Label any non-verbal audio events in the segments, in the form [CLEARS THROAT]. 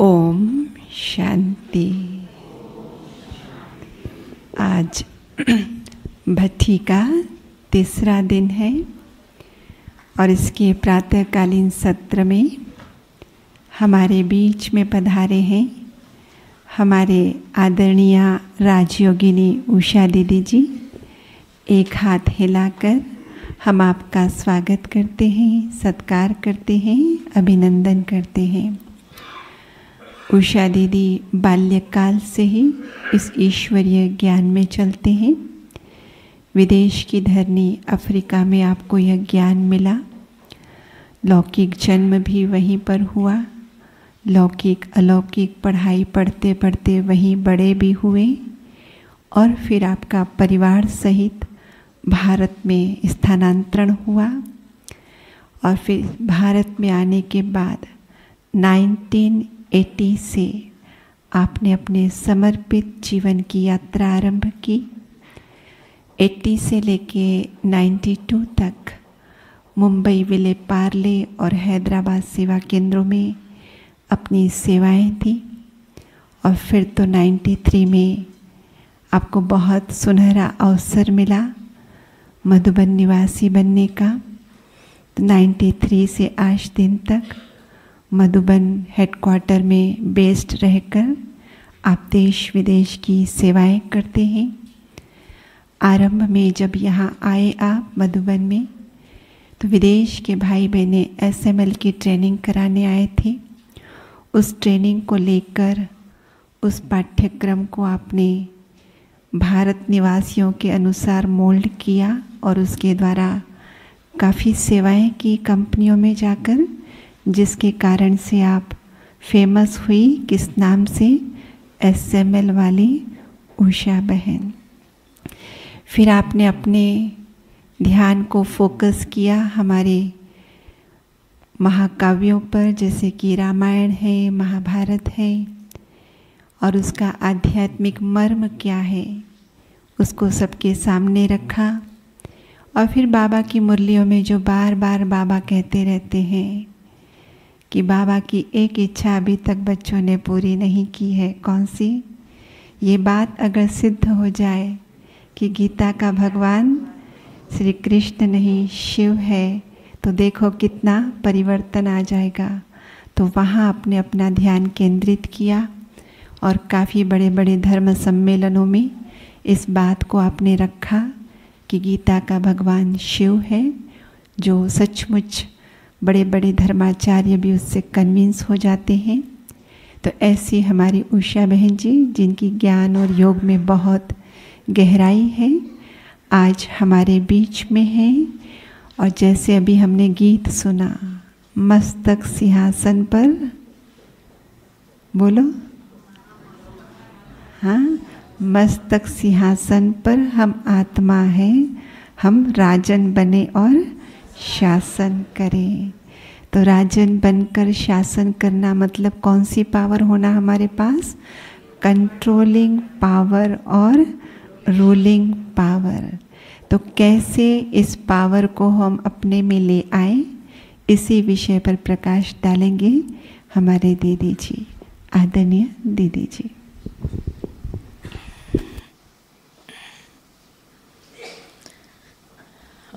ओम शांति आज भट्टी का तीसरा दिन है और इसके प्रातःकालीन सत्र में हमारे बीच में पधारे हैं हमारे आदरणीय राजयोगिनी उषा दीदी जी एक हाथ हिलाकर हम आपका स्वागत करते हैं सत्कार करते हैं अभिनंदन करते हैं उषा दीदी बाल्यकाल से ही इस ईश्वरीय ज्ञान में चलते हैं विदेश की धरनी अफ्रीका में आपको यह ज्ञान मिला लौकिक जन्म भी वहीं पर हुआ लौकिक अलौकिक पढ़ाई पढ़ते पढ़ते वहीं बड़े भी हुए और फिर आपका परिवार सहित भारत में स्थानांतरण हुआ और फिर भारत में आने के बाद एटी से आपने अपने समर्पित जीवन की यात्रा आरंभ की एटी से लेके 92 तक मुंबई विले पार्ले और हैदराबाद सेवा केंद्रों में अपनी सेवाएं दी और फिर तो 93 में आपको बहुत सुनहरा अवसर मिला मधुबन निवासी बनने का तो 93 से आज दिन तक मधुबन हेडक्वार्टर में बेस्ड रहकर आप देश विदेश की सेवाएं करते हैं आरंभ में जब यहाँ आए आप मधुबन में तो विदेश के भाई बहनें एल की ट्रेनिंग कराने आए थे उस ट्रेनिंग को लेकर उस पाठ्यक्रम को आपने भारत निवासियों के अनुसार मोल्ड किया और उसके द्वारा काफ़ी सेवाएं की कंपनियों में जाकर जिसके कारण से आप फेमस हुई किस नाम से एस एम एल वाली उषा बहन फिर आपने अपने ध्यान को फोकस किया हमारे महाकाव्यों पर जैसे कि रामायण है महाभारत है और उसका आध्यात्मिक मर्म क्या है उसको सबके सामने रखा और फिर बाबा की मुरलियों में जो बार बार बाबा कहते रहते हैं कि बाबा की एक इच्छा अभी तक बच्चों ने पूरी नहीं की है कौन सी ये बात अगर सिद्ध हो जाए कि गीता का भगवान श्री कृष्ण नहीं शिव है तो देखो कितना परिवर्तन आ जाएगा तो वहाँ आपने अपना ध्यान केंद्रित किया और काफ़ी बड़े बड़े धर्म सम्मेलनों में इस बात को आपने रखा कि गीता का भगवान शिव है जो सचमुच बड़े बड़े धर्माचार्य भी उससे कन्विंस हो जाते हैं तो ऐसी हमारी उषा बहन जी जिनकी ज्ञान और योग में बहुत गहराई है आज हमारे बीच में है और जैसे अभी हमने गीत सुना मस्तक सिंहासन पर बोलो हाँ मस्तक सिंहासन पर हम आत्मा हैं हम राजन बने और शासन करें तो राजन बनकर शासन करना मतलब कौन सी पावर होना हमारे पास कंट्रोलिंग पावर और रूलिंग पावर तो कैसे इस पावर को हम अपने में ले आए इसी विषय पर प्रकाश डालेंगे हमारे दीदी जी आदरणीय दीदी जी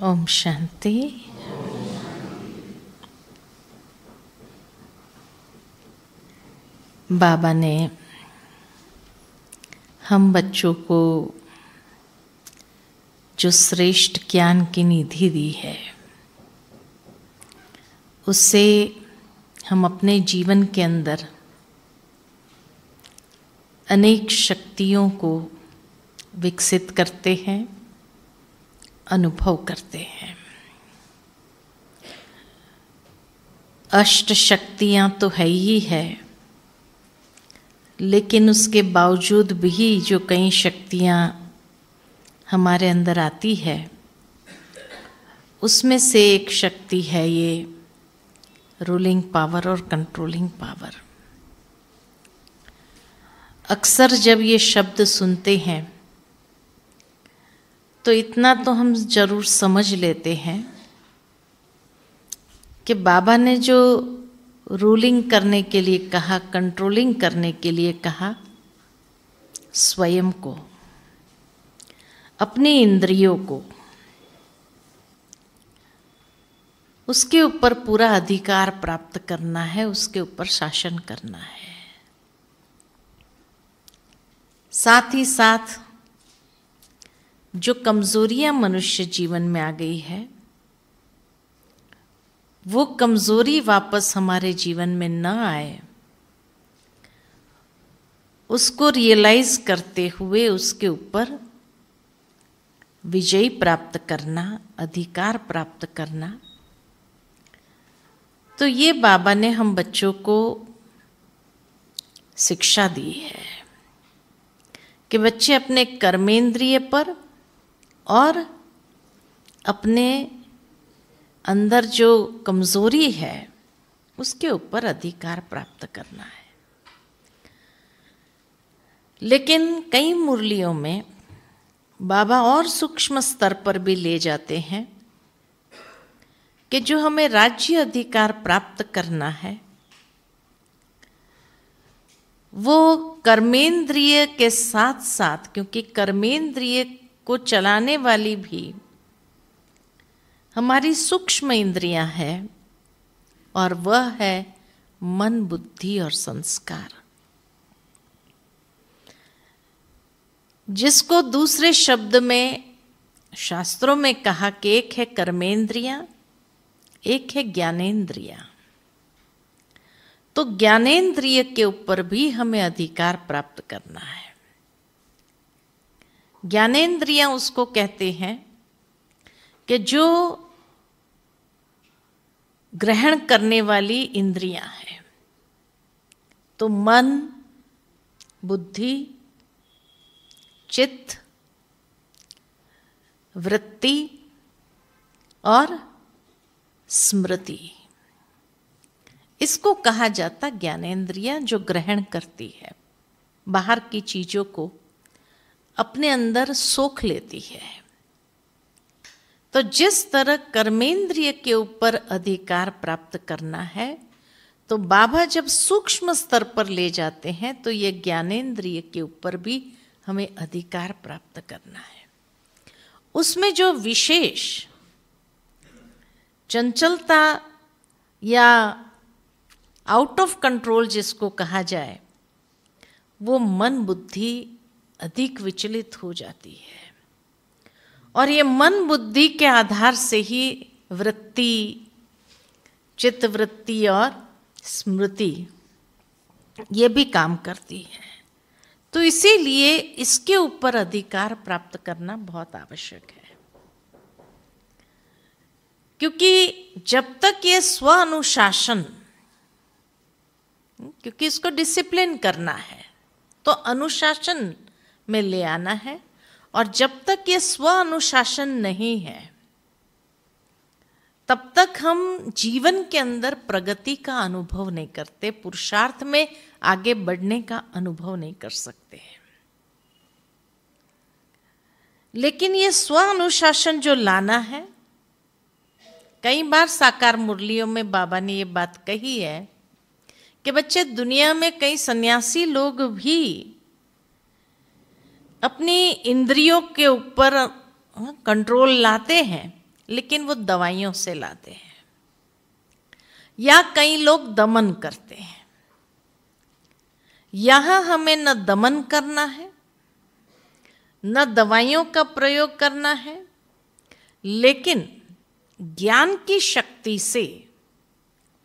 ओम शांति बाबा ने हम बच्चों को जो श्रेष्ठ ज्ञान की निधि दी है उससे हम अपने जीवन के अंदर अनेक शक्तियों को विकसित करते हैं अनुभव करते हैं अष्ट शक्तियां तो है ही है लेकिन उसके बावजूद भी जो कई शक्तियाँ हमारे अंदर आती है उसमें से एक शक्ति है ये रूलिंग पावर और कंट्रोलिंग पावर अक्सर जब ये शब्द सुनते हैं तो इतना तो हम ज़रूर समझ लेते हैं कि बाबा ने जो रूलिंग करने के लिए कहा कंट्रोलिंग करने के लिए कहा स्वयं को अपने इंद्रियों को उसके ऊपर पूरा अधिकार प्राप्त करना है उसके ऊपर शासन करना है साथ ही साथ जो कमजोरियां मनुष्य जीवन में आ गई है वो कमज़ोरी वापस हमारे जीवन में ना आए उसको रियलाइज करते हुए उसके ऊपर विजय प्राप्त करना अधिकार प्राप्त करना तो ये बाबा ने हम बच्चों को शिक्षा दी है कि बच्चे अपने कर्मेंद्रिय पर और अपने अंदर जो कमज़ोरी है उसके ऊपर अधिकार प्राप्त करना है लेकिन कई मुरलियों में बाबा और सूक्ष्म स्तर पर भी ले जाते हैं कि जो हमें राज्य अधिकार प्राप्त करना है वो कर्मेंद्रिय के साथ साथ क्योंकि कर्मेंद्रिय को चलाने वाली भी हमारी सूक्ष्म इंद्रियां है और वह है मन बुद्धि और संस्कार जिसको दूसरे शब्द में शास्त्रों में कहा कि एक है कर्मेंद्रिया एक है ज्ञानेन्द्रिया तो ज्ञानेन्द्रिय के ऊपर भी हमें अधिकार प्राप्त करना है ज्ञानेन्द्रिया उसको कहते हैं कि जो ग्रहण करने वाली इंद्रियां हैं तो मन बुद्धि चित्त वृत्ति और स्मृति इसको कहा जाता ज्ञानेन्द्रिया जो ग्रहण करती है बाहर की चीज़ों को अपने अंदर सोख लेती है तो जिस तरह कर्मेंद्रिय के ऊपर अधिकार प्राप्त करना है तो बाबा जब सूक्ष्म स्तर पर ले जाते हैं तो ये ज्ञानेन्द्रिय के ऊपर भी हमें अधिकार प्राप्त करना है उसमें जो विशेष चंचलता या आउट ऑफ कंट्रोल जिसको कहा जाए वो मन बुद्धि अधिक विचलित हो जाती है और ये मन बुद्धि के आधार से ही वृत्ति चित्त वृत्ति और स्मृति ये भी काम करती है तो इसीलिए इसके ऊपर अधिकार प्राप्त करना बहुत आवश्यक है क्योंकि जब तक ये स्व अनुशासन क्योंकि इसको डिसिप्लिन करना है तो अनुशासन में ले आना है और जब तक ये स्व अनुशासन नहीं है तब तक हम जीवन के अंदर प्रगति का अनुभव नहीं करते पुरुषार्थ में आगे बढ़ने का अनुभव नहीं कर सकते लेकिन ये स्व अनुशासन जो लाना है कई बार साकार मुरलियों में बाबा ने ये बात कही है कि बच्चे दुनिया में कई सन्यासी लोग भी अपनी इंद्रियों के ऊपर कंट्रोल लाते हैं लेकिन वो दवाइयों से लाते हैं या कई लोग दमन करते हैं यहां हमें न दमन करना है न दवाइयों का प्रयोग करना है लेकिन ज्ञान की शक्ति से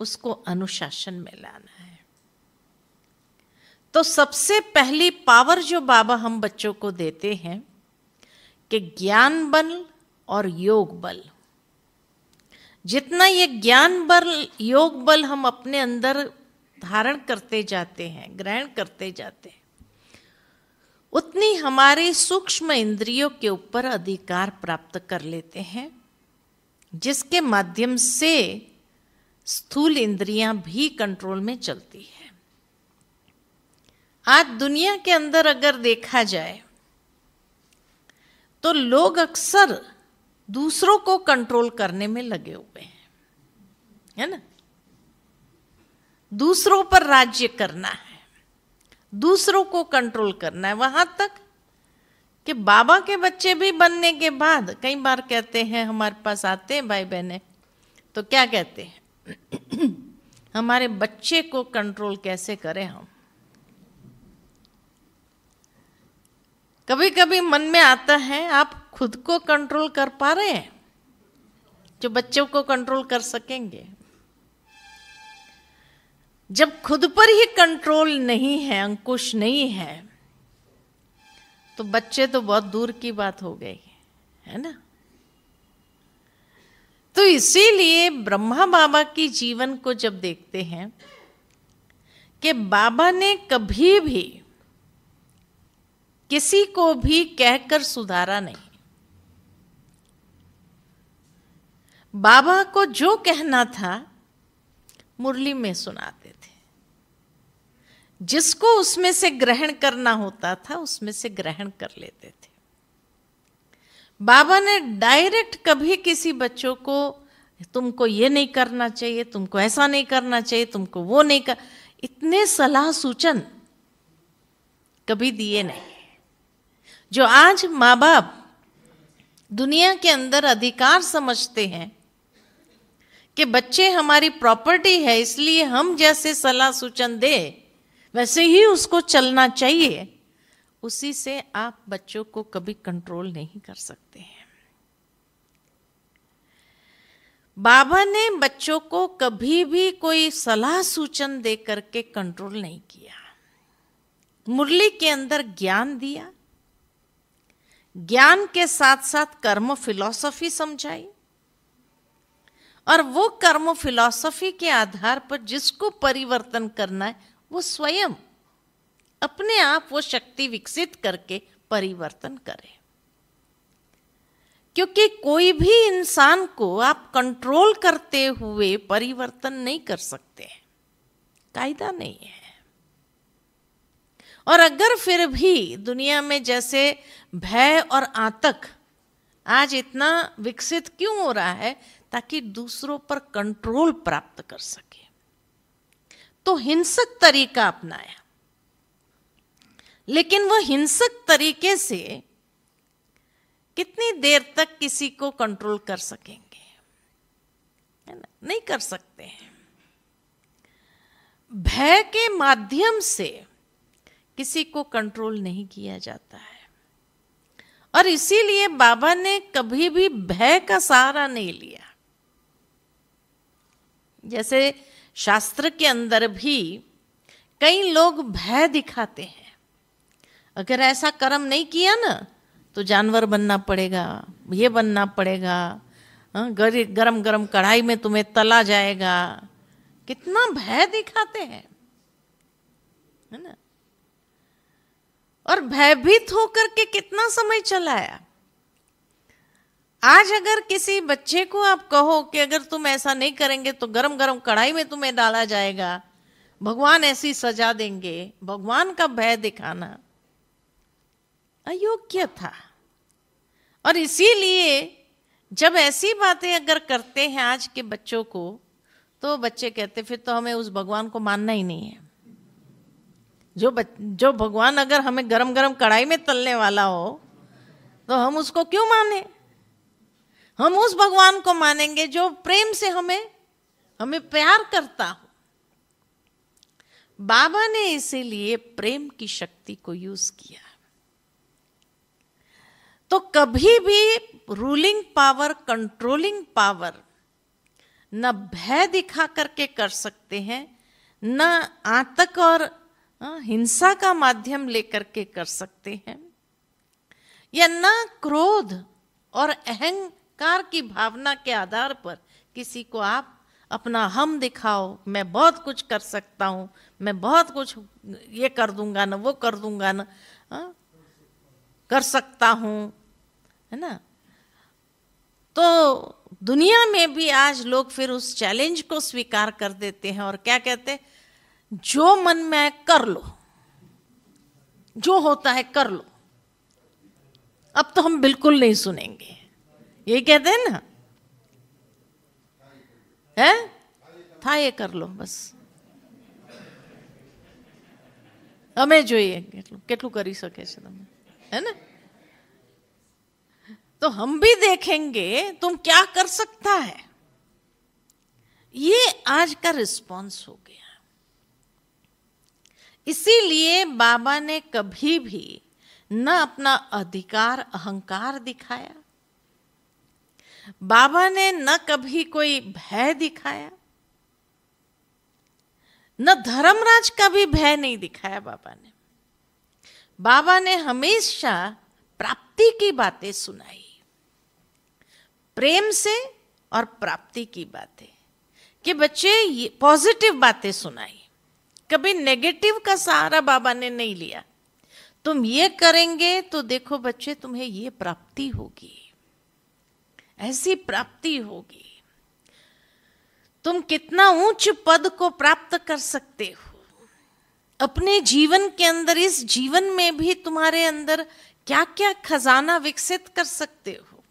उसको अनुशासन में लाना है तो सबसे पहली पावर जो बाबा हम बच्चों को देते हैं कि ज्ञान बल और योग बल जितना ये ज्ञान बल योग बल हम अपने अंदर धारण करते जाते हैं ग्रहण करते जाते हैं उतनी हमारे सूक्ष्म इंद्रियों के ऊपर अधिकार प्राप्त कर लेते हैं जिसके माध्यम से स्थूल इंद्रियां भी कंट्रोल में चलती है आज दुनिया के अंदर अगर देखा जाए तो लोग अक्सर दूसरों को कंट्रोल करने में लगे हुए हैं है ना दूसरों पर राज्य करना है दूसरों को कंट्रोल करना है वहां तक कि बाबा के बच्चे भी बनने के बाद कई बार कहते हैं हमारे पास आते हैं भाई बहने तो क्या कहते हैं [CLEARS THROAT] हमारे बच्चे को कंट्रोल कैसे करें हम कभी कभी मन में आता है आप खुद को कंट्रोल कर पा रहे हैं जो बच्चों को कंट्रोल कर सकेंगे जब खुद पर ही कंट्रोल नहीं है अंकुश नहीं है तो बच्चे तो बहुत दूर की बात हो गई है ना तो इसीलिए ब्रह्मा बाबा की जीवन को जब देखते हैं कि बाबा ने कभी भी किसी को भी कहकर सुधारा नहीं बाबा को जो कहना था मुरली में सुनाते थे जिसको उसमें से ग्रहण करना होता था उसमें से ग्रहण कर लेते थे बाबा ने डायरेक्ट कभी किसी बच्चों को तुमको ये नहीं करना चाहिए तुमको ऐसा नहीं करना चाहिए तुमको वो नहीं कर इतने सलाह सूचन कभी दिए नहीं जो आज माँ बाप दुनिया के अंदर अधिकार समझते हैं कि बच्चे हमारी प्रॉपर्टी है इसलिए हम जैसे सलाह सूचन दे वैसे ही उसको चलना चाहिए उसी से आप बच्चों को कभी कंट्रोल नहीं कर सकते हैं बाबा ने बच्चों को कभी भी कोई सलाह सूचन दे करके कंट्रोल नहीं किया मुरली के अंदर ज्ञान दिया ज्ञान के साथ साथ कर्म फिलॉसफी समझाई और वो कर्म फिलॉसफी के आधार पर जिसको परिवर्तन करना है वो स्वयं अपने आप वो शक्ति विकसित करके परिवर्तन करे क्योंकि कोई भी इंसान को आप कंट्रोल करते हुए परिवर्तन नहीं कर सकते कायदा नहीं है और अगर फिर भी दुनिया में जैसे भय और आतंक आज इतना विकसित क्यों हो रहा है ताकि दूसरों पर कंट्रोल प्राप्त कर सके तो हिंसक तरीका अपनाया लेकिन वह हिंसक तरीके से कितनी देर तक किसी को कंट्रोल कर सकेंगे नहीं कर सकते हैं भय के माध्यम से किसी को कंट्रोल नहीं किया जाता है और इसीलिए बाबा ने कभी भी भय का सहारा नहीं लिया जैसे शास्त्र के अंदर भी कई लोग भय दिखाते हैं अगर ऐसा कर्म नहीं किया ना तो जानवर बनना पड़ेगा ये बनना पड़ेगा हाँ, गरम गरम कढ़ाई में तुम्हें तला जाएगा कितना भय दिखाते हैं है ना और भयभीत होकर के कितना समय चलाया आज अगर किसी बच्चे को आप कहो कि अगर तुम ऐसा नहीं करेंगे तो गरम गरम कढ़ाई में तुम्हें डाला जाएगा भगवान ऐसी सजा देंगे भगवान का भय दिखाना अयोग्य था और इसीलिए जब ऐसी बातें अगर करते हैं आज के बच्चों को तो बच्चे कहते फिर तो हमें उस भगवान को मानना ही नहीं है जो बच, जो भगवान अगर हमें गरम गरम कढ़ाई में तलने वाला हो तो हम उसको क्यों माने हम उस भगवान को मानेंगे जो प्रेम से हमें हमें प्यार करता हो बाबा ने इसीलिए प्रेम की शक्ति को यूज किया तो कभी भी रूलिंग पावर कंट्रोलिंग पावर न भय दिखा करके कर सकते हैं न आतक और हाँ, हिंसा का माध्यम लेकर के कर सकते हैं या न क्रोध और अहंकार की भावना के आधार पर किसी को आप अपना हम दिखाओ मैं बहुत कुछ कर सकता हूँ मैं बहुत कुछ ये कर दूंगा ना वो कर दूंगा ना आ? हाँ, कर सकता हूँ है ना तो दुनिया में भी आज लोग फिर उस चैलेंज को स्वीकार कर देते हैं और क्या कहते हैं जो मन में कर लो जो होता है कर लो अब तो हम बिल्कुल नहीं सुनेंगे यही कहते हैं ना है था ये कर लो बस हमें जो ये કેટલું सके શકે तो। है ना तो हम भी देखेंगे तुम क्या कर सकता है ये आज का रिस्पॉन्स हो गया इसीलिए बाबा ने कभी भी न अपना अधिकार अहंकार दिखाया बाबा ने न कभी कोई भय दिखाया न धर्मराज का भी भय नहीं दिखाया बाबा ने बाबा ने हमेशा प्राप्ति की बातें सुनाई प्रेम से और प्राप्ति की बातें कि बच्चे पॉजिटिव बातें सुनाई कभी नेगेटिव का सहारा बाबा ने नहीं लिया तुम ये करेंगे तो देखो बच्चे तुम्हें ये प्राप्ति होगी ऐसी प्राप्ति होगी तुम कितना ऊंच पद को प्राप्त कर सकते हो अपने जीवन के अंदर इस जीवन में भी तुम्हारे अंदर क्या क्या खजाना विकसित कर सकते हो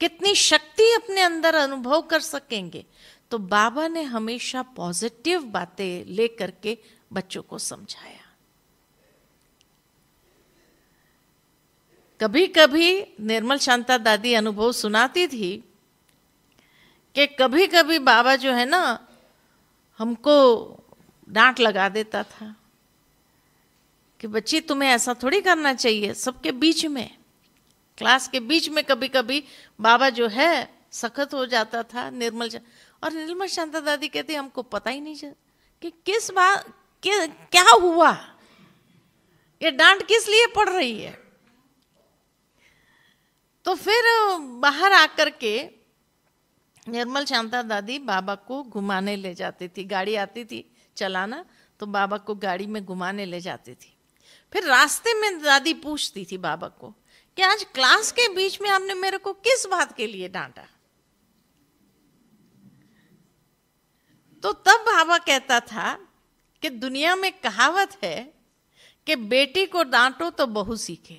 कितनी शक्ति अपने अंदर अनुभव कर सकेंगे तो बाबा ने हमेशा पॉजिटिव बातें लेकर के बच्चों को समझाया कभी कभी निर्मल शांता दादी अनुभव सुनाती थी कि कभी कभी बाबा जो है ना हमको डांट लगा देता था कि बच्ची तुम्हें ऐसा थोड़ी करना चाहिए सबके बीच में क्लास के बीच में कभी कभी बाबा जो है सख्त हो जाता था निर्मल जा... और निर्मल शांता दादी कहती हमको पता ही नहीं कि किस बात कि, क्या हुआ ये डांट किस लिए पड़ रही है तो फिर बाहर आकर के निर्मल शांता दादी बाबा को घुमाने ले जाती थी गाड़ी आती थी चलाना तो बाबा को गाड़ी में घुमाने ले जाती थी फिर रास्ते में दादी पूछती थी बाबा को कि आज क्लास के बीच में आपने मेरे को किस बात के लिए डांटा तो तब बाबा कहता था कि दुनिया में कहावत है कि बेटी को डांटो तो बहू सीखे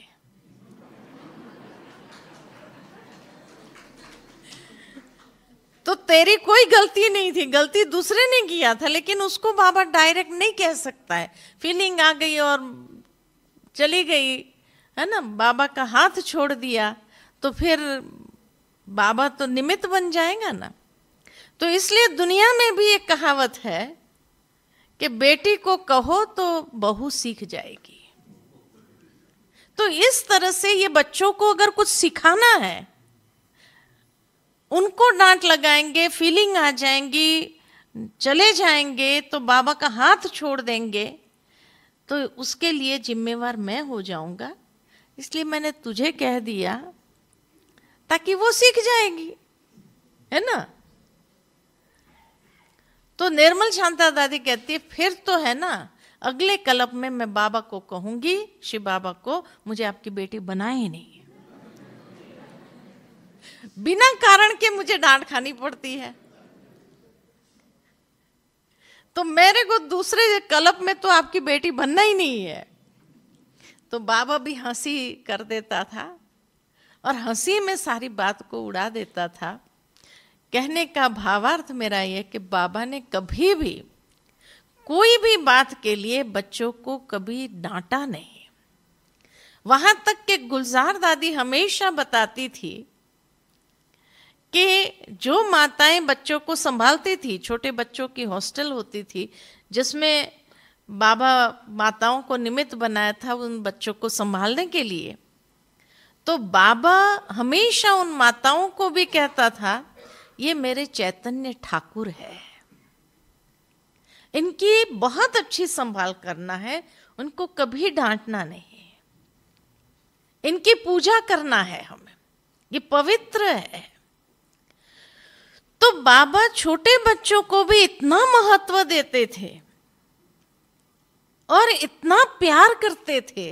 तो तेरी कोई गलती नहीं थी गलती दूसरे ने किया था लेकिन उसको बाबा डायरेक्ट नहीं कह सकता है फीलिंग आ गई और चली गई है ना बाबा का हाथ छोड़ दिया तो फिर बाबा तो निमित्त बन जाएगा ना तो इसलिए दुनिया में भी एक कहावत है कि बेटी को कहो तो बहू सीख जाएगी तो इस तरह से ये बच्चों को अगर कुछ सिखाना है उनको डांट लगाएंगे फीलिंग आ जाएंगी चले जाएंगे तो बाबा का हाथ छोड़ देंगे तो उसके लिए जिम्मेवार मैं हो जाऊंगा इसलिए मैंने तुझे कह दिया ताकि वो सीख जाएगी है ना तो निर्मल शांता दादी कहती है फिर तो है ना अगले कलप में मैं बाबा को कहूंगी शिव बाबा को मुझे आपकी बेटी ही नहीं बिना कारण के मुझे डांट खानी पड़ती है तो मेरे को दूसरे कलप में तो आपकी बेटी बनना ही नहीं है तो बाबा भी हंसी कर देता था और हंसी में सारी बात को उड़ा देता था कहने का भावार्थ मेरा यह कि बाबा ने कभी भी कोई भी बात के लिए बच्चों को कभी डांटा नहीं वहां तक कि गुलजार दादी हमेशा बताती थी कि जो माताएं बच्चों को संभालती थी छोटे बच्चों की हॉस्टल होती थी जिसमें बाबा माताओं को निमित्त बनाया था उन बच्चों को संभालने के लिए तो बाबा हमेशा उन माताओं को भी कहता था ये मेरे चैतन्य ठाकुर है इनकी बहुत अच्छी संभाल करना है उनको कभी डांटना नहीं इनकी पूजा करना है हमें ये पवित्र है तो बाबा छोटे बच्चों को भी इतना महत्व देते थे और इतना प्यार करते थे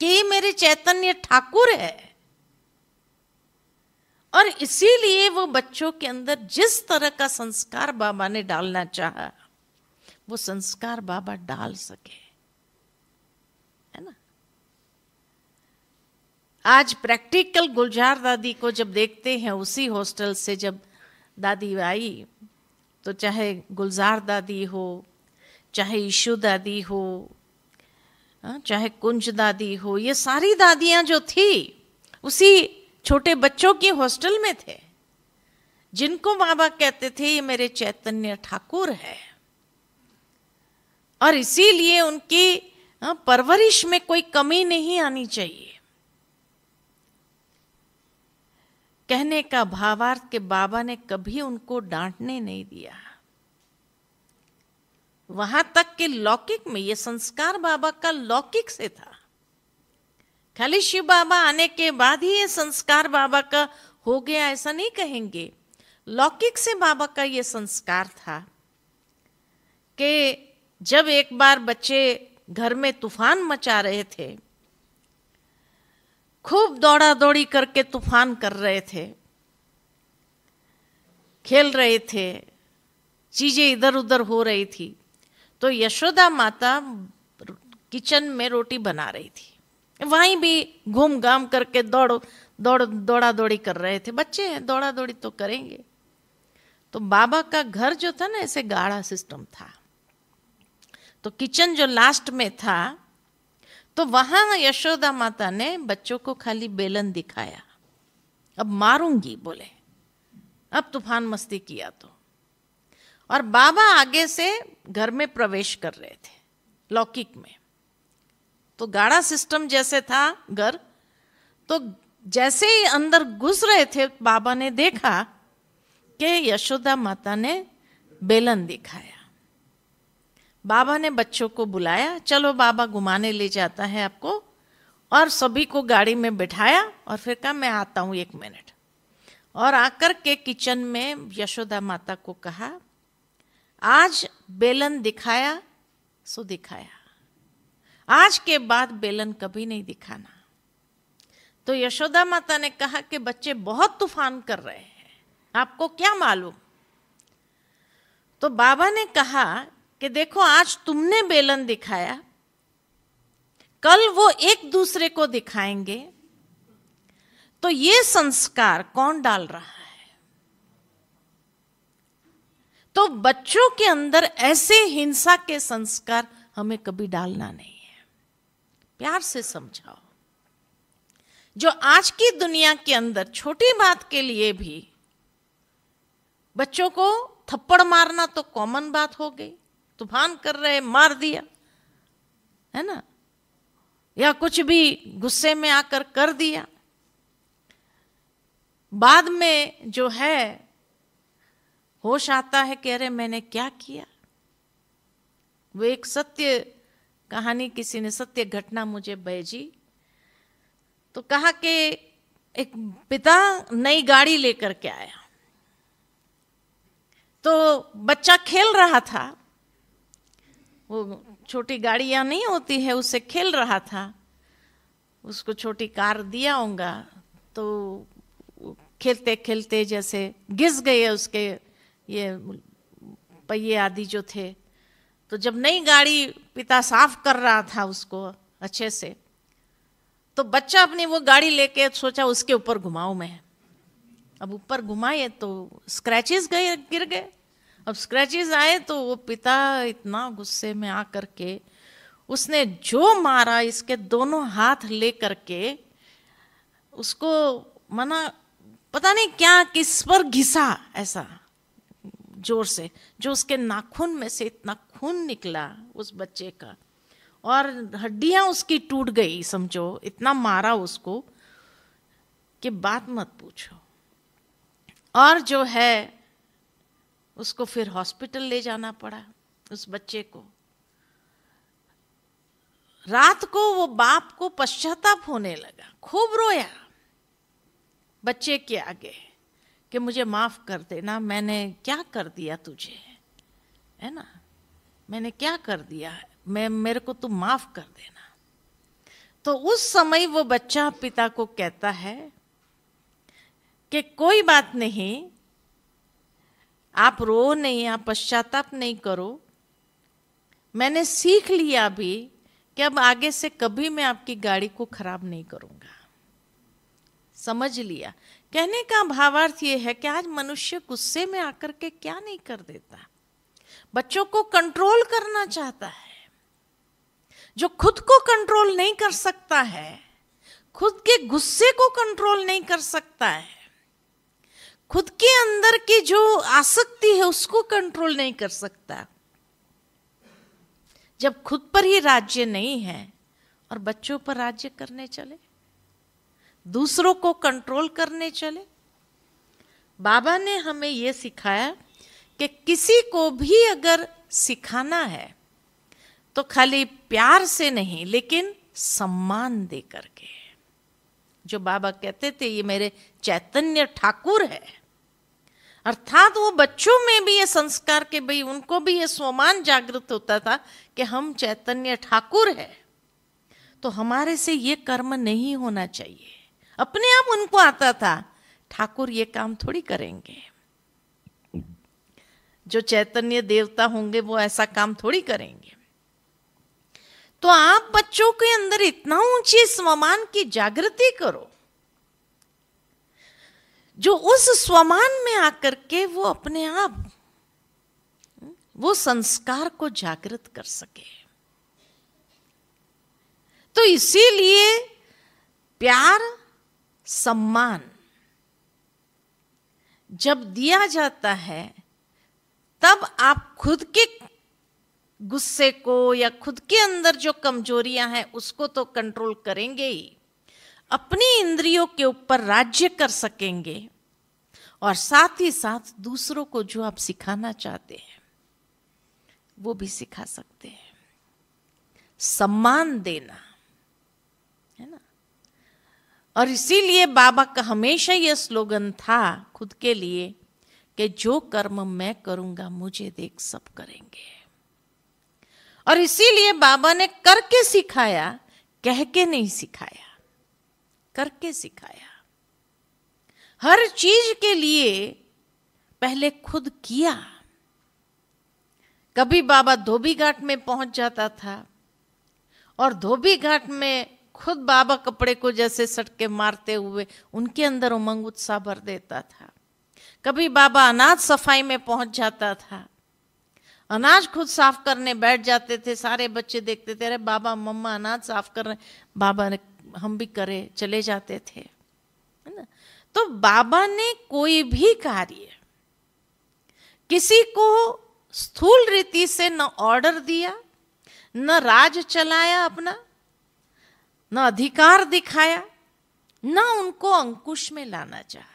कि ये मेरे चैतन्य ठाकुर है और इसीलिए वो बच्चों के अंदर जिस तरह का संस्कार बाबा ने डालना चाहा वो संस्कार बाबा डाल सके है ना आज प्रैक्टिकल गुलजार दादी को जब देखते हैं उसी हॉस्टल से जब दादी आई तो चाहे गुलजार दादी हो चाहे ईशु दादी हो हाँ, चाहे कुंज दादी हो ये सारी दादियां जो थी उसी छोटे बच्चों के हॉस्टल में थे जिनको माँ बाप कहते थे ये मेरे चैतन्य ठाकुर है और इसीलिए उनकी हाँ, परवरिश में कोई कमी नहीं आनी चाहिए कहने का भावार्थ के बाबा ने कभी उनको डांटने नहीं दिया वहां तक के लौकिक में यह संस्कार बाबा का लौकिक से था खाली शिव बाबा आने के बाद ही ये संस्कार बाबा का हो गया ऐसा नहीं कहेंगे लौकिक से बाबा का ये संस्कार था कि जब एक बार बच्चे घर में तूफान मचा रहे थे खूब दौड़ा दौड़ी करके तूफान कर रहे थे खेल रहे थे चीजें इधर उधर हो रही थी तो यशोदा माता किचन में रोटी बना रही थी वहीं भी घूम घाम करके दौड़ो दौड़ दौड़ा दौड़ी कर रहे थे बच्चे हैं दौड़ा दौड़ी तो करेंगे तो बाबा का घर जो था ना ऐसे गाढ़ा सिस्टम था तो किचन जो लास्ट में था तो वहां यशोदा माता ने बच्चों को खाली बेलन दिखाया अब मारूंगी बोले अब तूफान मस्ती किया तो और बाबा आगे से घर में प्रवेश कर रहे थे लौकिक में तो गाढ़ा सिस्टम जैसे था घर तो जैसे ही अंदर घुस रहे थे बाबा ने देखा कि यशोदा माता ने बेलन दिखाया बाबा ने बच्चों को बुलाया चलो बाबा घुमाने ले जाता है आपको और सभी को गाड़ी में बिठाया और फिर कहा मैं आता हूँ एक मिनट और आकर के किचन में यशोदा माता को कहा आज बेलन दिखाया सो दिखाया आज के बाद बेलन कभी नहीं दिखाना तो यशोदा माता ने कहा कि बच्चे बहुत तूफान कर रहे हैं आपको क्या मालूम तो बाबा ने कहा कि देखो आज तुमने बेलन दिखाया कल वो एक दूसरे को दिखाएंगे तो ये संस्कार कौन डाल रहा है तो बच्चों के अंदर ऐसे हिंसा के संस्कार हमें कभी डालना नहीं प्यार से समझाओ जो आज की दुनिया के अंदर छोटी बात के लिए भी बच्चों को थप्पड़ मारना तो कॉमन बात हो गई तूफान कर रहे मार दिया है ना या कुछ भी गुस्से में आकर कर दिया बाद में जो है होश आता है कि अरे मैंने क्या किया वो एक सत्य कहानी किसी ने सत्य घटना मुझे भेजी तो कहा कि एक पिता नई गाड़ी लेकर के आया तो बच्चा खेल रहा था वो छोटी गाड़िया नहीं होती है उससे खेल रहा था उसको छोटी कार दिया होगा तो खेलते खेलते जैसे घिस गए उसके ये पहिए आदि जो थे तो जब नई गाड़ी पिता साफ कर रहा था उसको अच्छे से तो बच्चा अपनी वो गाड़ी लेके सोचा उसके ऊपर घुमाऊ मैं अब ऊपर घुमाए तो स्क्रैचेस गए गिर गए अब स्क्रैचेस आए तो वो पिता इतना गुस्से में आ करके उसने जो मारा इसके दोनों हाथ ले करके उसको मना पता नहीं क्या किस पर घिसा ऐसा जोर से जो उसके नाखून में से इतना खून निकला उस बच्चे का और हड्डियां उसकी टूट गई समझो इतना मारा उसको कि बात मत पूछो और जो है उसको फिर हॉस्पिटल ले जाना पड़ा उस बच्चे को रात को वो बाप को पश्चाताप होने लगा खूब रोया बच्चे के आगे कि मुझे माफ़ कर देना मैंने क्या कर दिया तुझे है ना मैंने क्या कर दिया मैं मेरे को तू माफ़ कर देना तो उस समय वो बच्चा पिता को कहता है कि कोई बात नहीं आप रो नहीं आप पश्चाताप नहीं करो मैंने सीख लिया भी कि अब आगे से कभी मैं आपकी गाड़ी को खराब नहीं करूंगा समझ लिया कहने का भावार्थ ये है कि आज मनुष्य गुस्से में आकर के क्या नहीं कर देता बच्चों को कंट्रोल करना चाहता है जो खुद को कंट्रोल नहीं कर सकता है खुद के गुस्से को कंट्रोल नहीं कर सकता है खुद के अंदर की जो आसक्ति है उसको कंट्रोल नहीं कर सकता जब खुद पर ही राज्य नहीं है और बच्चों पर राज्य करने चले दूसरों को कंट्रोल करने चले बाबा ने हमें यह सिखाया कि किसी को भी अगर सिखाना है तो खाली प्यार से नहीं लेकिन सम्मान दे करके जो बाबा कहते थे ये मेरे चैतन्य ठाकुर है अर्थात वो बच्चों में भी ये संस्कार के भाई उनको भी ये स्वमान जागृत होता था कि हम चैतन्य ठाकुर है तो हमारे से ये कर्म नहीं होना चाहिए अपने आप उनको आता था ठाकुर ये काम थोड़ी करेंगे जो चैतन्य देवता होंगे वो ऐसा काम थोड़ी करेंगे तो आप बच्चों के अंदर इतना ऊंचे स्वमान की जागृति करो जो उस स्वमान में आकर के वो अपने आप वो संस्कार को जागृत कर सके तो इसीलिए प्यार सम्मान जब दिया जाता है तब आप खुद के गुस्से को या खुद के अंदर जो कमजोरियां हैं उसको तो कंट्रोल करेंगे ही अपनी इंद्रियों के ऊपर राज्य कर सकेंगे और साथ ही साथ दूसरों को जो आप सिखाना चाहते हैं वो भी सिखा सकते हैं सम्मान देना और इसीलिए बाबा का हमेशा यह स्लोगन था खुद के लिए कि जो कर्म मैं करूंगा मुझे देख सब करेंगे और इसीलिए बाबा ने करके सिखाया कह के नहीं सिखाया करके सिखाया हर चीज के लिए पहले खुद किया कभी बाबा धोबी घाट में पहुंच जाता था और धोबी घाट में खुद बाबा कपड़े को जैसे सटके मारते हुए उनके अंदर उमंग उत्साह भर देता था कभी बाबा अनाज सफाई में पहुंच जाता था अनाज खुद साफ करने बैठ जाते थे सारे बच्चे देखते थे अरे बाबा मम्मा अनाज साफ कर रहे बाबा ने हम भी करे चले जाते थे है ना तो बाबा ने कोई भी कार्य किसी को स्थूल रीति से न ऑर्डर दिया न राज चलाया अपना ना अधिकार दिखाया ना उनको अंकुश में लाना चाह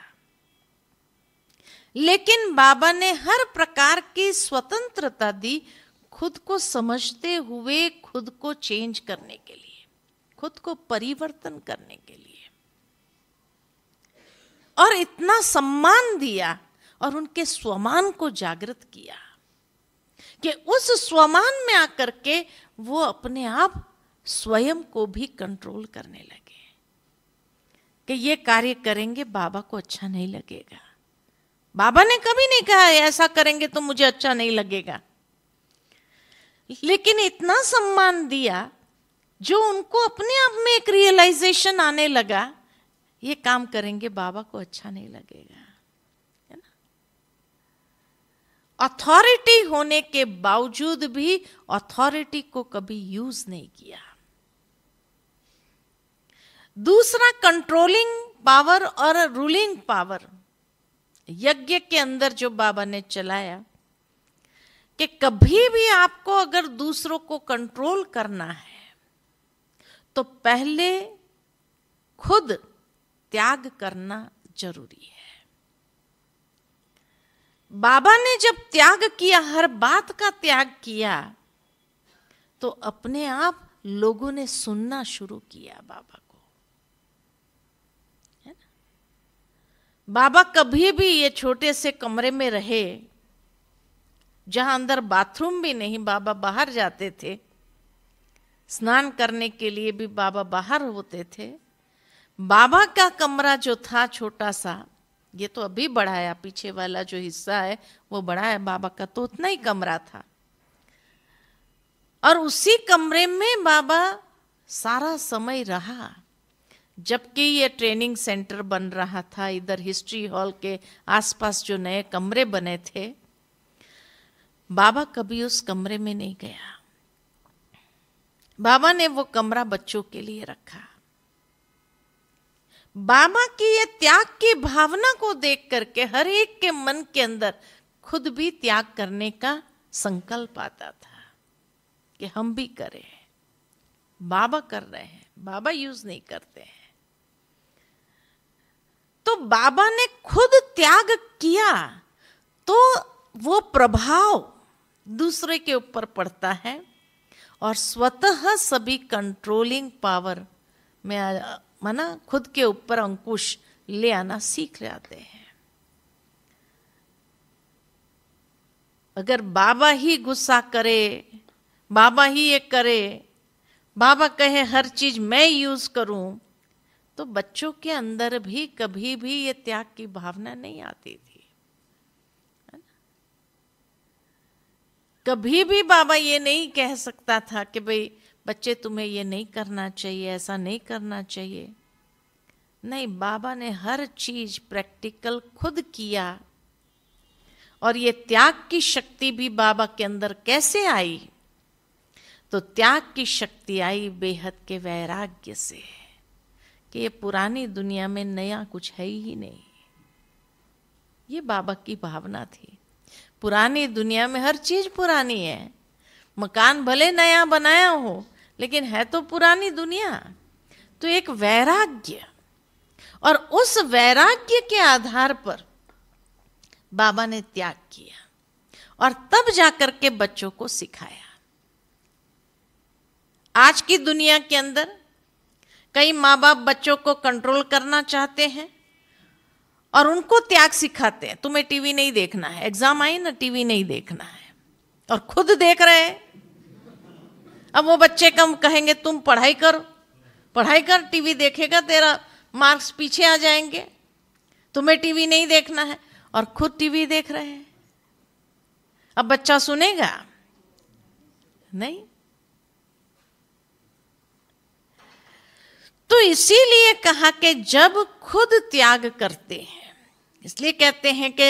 लेकिन बाबा ने हर प्रकार की स्वतंत्रता दी खुद को समझते हुए खुद को चेंज करने के लिए खुद को परिवर्तन करने के लिए और इतना सम्मान दिया और उनके स्वमान को जागृत किया कि उस स्वमान में आकर के वो अपने आप स्वयं को भी कंट्रोल करने लगे कि ये कार्य करेंगे बाबा को अच्छा नहीं लगेगा बाबा ने कभी नहीं कहा ऐसा करेंगे तो मुझे अच्छा नहीं लगेगा लेकिन इतना सम्मान दिया जो उनको अपने आप में एक रियलाइजेशन आने लगा ये काम करेंगे बाबा को अच्छा नहीं लगेगा है ना अथॉरिटी होने के बावजूद भी अथॉरिटी को कभी यूज नहीं किया दूसरा कंट्रोलिंग पावर और रूलिंग पावर यज्ञ के अंदर जो बाबा ने चलाया कि कभी भी आपको अगर दूसरों को कंट्रोल करना है तो पहले खुद त्याग करना जरूरी है बाबा ने जब त्याग किया हर बात का त्याग किया तो अपने आप लोगों ने सुनना शुरू किया बाबा बाबा कभी भी ये छोटे से कमरे में रहे जहां अंदर बाथरूम भी नहीं बाबा बाहर जाते थे स्नान करने के लिए भी बाबा बाहर होते थे बाबा का कमरा जो था छोटा सा ये तो अभी बढ़ाया पीछे वाला जो हिस्सा है वो बड़ा है बाबा का तो उतना ही कमरा था और उसी कमरे में बाबा सारा समय रहा जबकि ये ट्रेनिंग सेंटर बन रहा था इधर हिस्ट्री हॉल के आसपास जो नए कमरे बने थे बाबा कभी उस कमरे में नहीं गया बाबा ने वो कमरा बच्चों के लिए रखा बाबा की ये त्याग की भावना को देख करके हर एक के मन के अंदर खुद भी त्याग करने का संकल्प आता था कि हम भी करें बाबा कर रहे हैं बाबा यूज नहीं करते हैं तो बाबा ने खुद त्याग किया तो वो प्रभाव दूसरे के ऊपर पड़ता है और स्वतः सभी कंट्रोलिंग पावर में माना खुद के ऊपर अंकुश ले आना सीख जाते हैं अगर बाबा ही गुस्सा करे बाबा ही ये करे बाबा कहे हर चीज मैं यूज करूं तो बच्चों के अंदर भी कभी भी ये त्याग की भावना नहीं आती थी कभी भी बाबा ये नहीं कह सकता था कि भाई बच्चे तुम्हें ये नहीं करना चाहिए ऐसा नहीं करना चाहिए नहीं बाबा ने हर चीज प्रैक्टिकल खुद किया और ये त्याग की शक्ति भी बाबा के अंदर कैसे आई तो त्याग की शक्ति आई बेहद के वैराग्य से है कि ये पुरानी दुनिया में नया कुछ है ही नहीं ये बाबा की भावना थी पुरानी दुनिया में हर चीज पुरानी है मकान भले नया बनाया हो लेकिन है तो पुरानी दुनिया तो एक वैराग्य और उस वैराग्य के आधार पर बाबा ने त्याग किया और तब जाकर के बच्चों को सिखाया आज की दुनिया के अंदर कई माँ बाप बच्चों को कंट्रोल करना चाहते हैं और उनको त्याग सिखाते हैं तुम्हें टीवी नहीं देखना है एग्जाम आई ना टीवी नहीं देखना है और खुद देख रहे हैं अब वो बच्चे कम कहेंगे तुम पढ़ाई करो पढ़ाई कर टीवी देखेगा तेरा मार्क्स पीछे आ जाएंगे तुम्हें टीवी नहीं देखना है और खुद टीवी देख रहे हैं अब बच्चा सुनेगा नहीं तो इसीलिए कहा कि जब खुद त्याग करते हैं इसलिए कहते हैं कि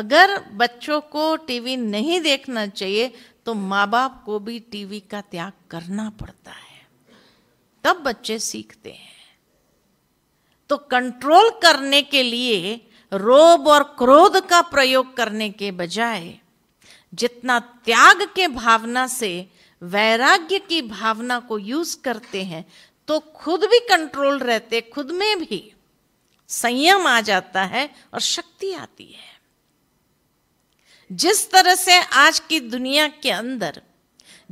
अगर बच्चों को टीवी नहीं देखना चाहिए तो माँ बाप को भी टीवी का त्याग करना पड़ता है तब बच्चे सीखते हैं तो कंट्रोल करने के लिए रोब और क्रोध का प्रयोग करने के बजाय जितना त्याग के भावना से वैराग्य की भावना को यूज करते हैं तो खुद भी कंट्रोल रहते खुद में भी संयम आ जाता है और शक्ति आती है जिस तरह से आज की दुनिया के अंदर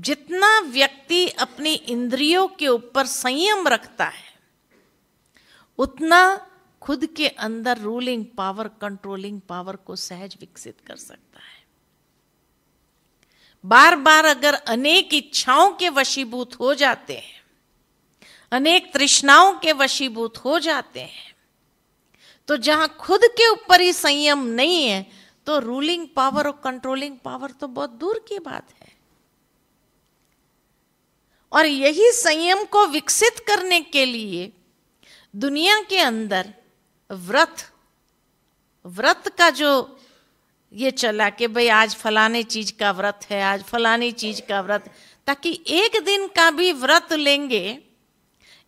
जितना व्यक्ति अपनी इंद्रियों के ऊपर संयम रखता है उतना खुद के अंदर रूलिंग पावर कंट्रोलिंग पावर को सहज विकसित कर सकता है बार बार अगर अनेक इच्छाओं के वशीभूत हो जाते हैं अनेक तृष्णाओं के वशीभूत हो जाते हैं तो जहां खुद के ऊपर ही संयम नहीं है तो रूलिंग पावर और कंट्रोलिंग पावर तो बहुत दूर की बात है और यही संयम को विकसित करने के लिए दुनिया के अंदर व्रत व्रत का जो ये चला कि भाई आज फलाने चीज का व्रत है आज फलानी चीज का व्रत ताकि एक दिन का भी व्रत लेंगे